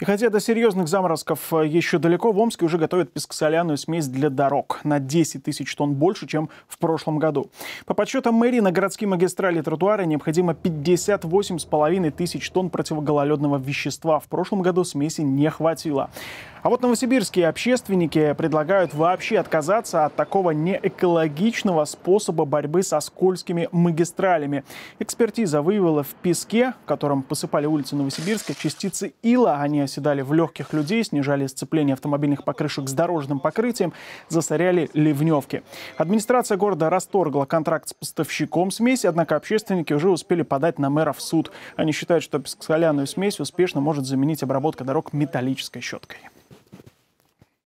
И хотя до серьезных заморозков э, еще далеко, в Омске уже готовят пескосоляную смесь для дорог на 10 тысяч тонн больше, чем в прошлом году. По подсчетам мэрии, на городские магистрали и тротуары необходимо 58,5 тысяч тонн противогололедного вещества. В прошлом году смеси не хватило. А вот новосибирские общественники предлагают вообще отказаться от такого неэкологичного способа борьбы со скользкими магистралями. Экспертиза выявила в песке, которым посыпали улицы Новосибирска, частицы ила. Они оседали в легких людей, снижали сцепление автомобильных покрышек с дорожным покрытием, засоряли ливневки. Администрация города расторгла контракт с поставщиком смеси, однако общественники уже успели подать на мэра в суд. Они считают, что пескосоляную смесь успешно может заменить обработка дорог металлической щеткой.